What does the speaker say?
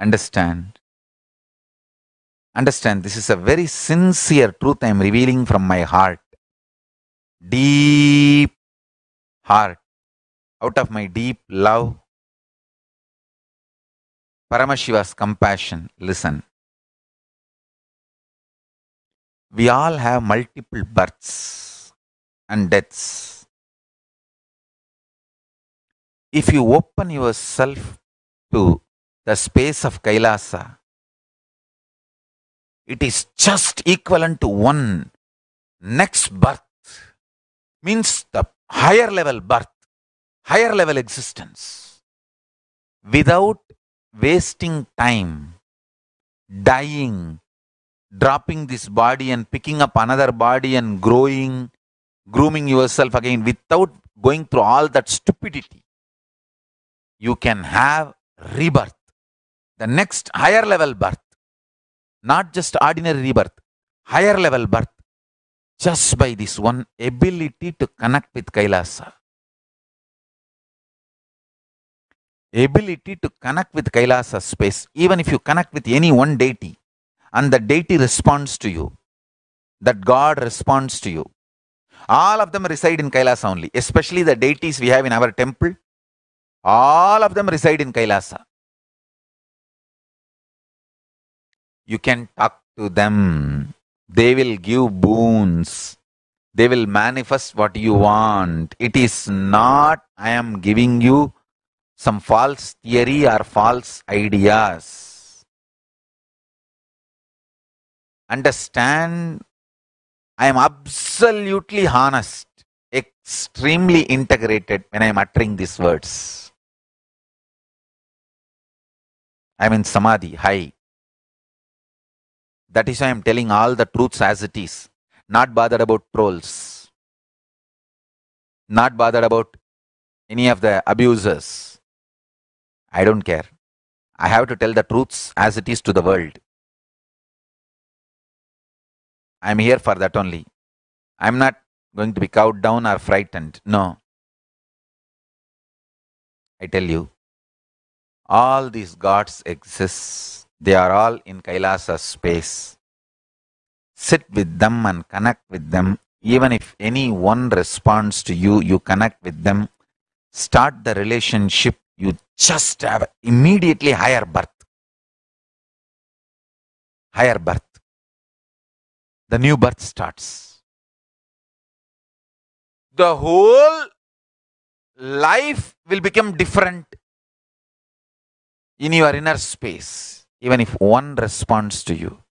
understand. Understand, this is a very sincere truth I am revealing from my heart. Deep heart. Out of my deep love, Paramashiva's compassion. Listen. We all have multiple births and deaths. If you open yourself to the space of Kailasa, it is just equivalent to one next birth, means the higher level birth, higher level existence, without wasting time, dying, dropping this body and picking up another body and growing, grooming yourself again without going through all that stupidity. You can have rebirth the next higher level birth, not just ordinary rebirth, higher level birth, just by this one ability to connect with Kailasa. Ability to connect with Kailasa space, even if you connect with any one deity and the deity responds to you, that God responds to you. All of them reside in Kailasa only, especially the deities we have in our temple. All of them reside in Kailasa. you can talk to them. They will give boons. They will manifest what you want. It is not I am giving you some false theory or false ideas. Understand, I am absolutely honest, extremely integrated when I am uttering these words. I am in samadhi, high. That is why I'm telling all the truths as it is. Not bothered about trolls. Not bothered about any of the abusers. I don't care. I have to tell the truths as it is to the world. I am here for that only. I am not going to be cowed down or frightened. No. I tell you, all these gods exist they are all in Kailasa space. Sit with them and connect with them. Even if any one responds to you, you connect with them. Start the relationship. You just have immediately higher birth. Higher birth. The new birth starts. The whole life will become different in your inner space even if one responds to you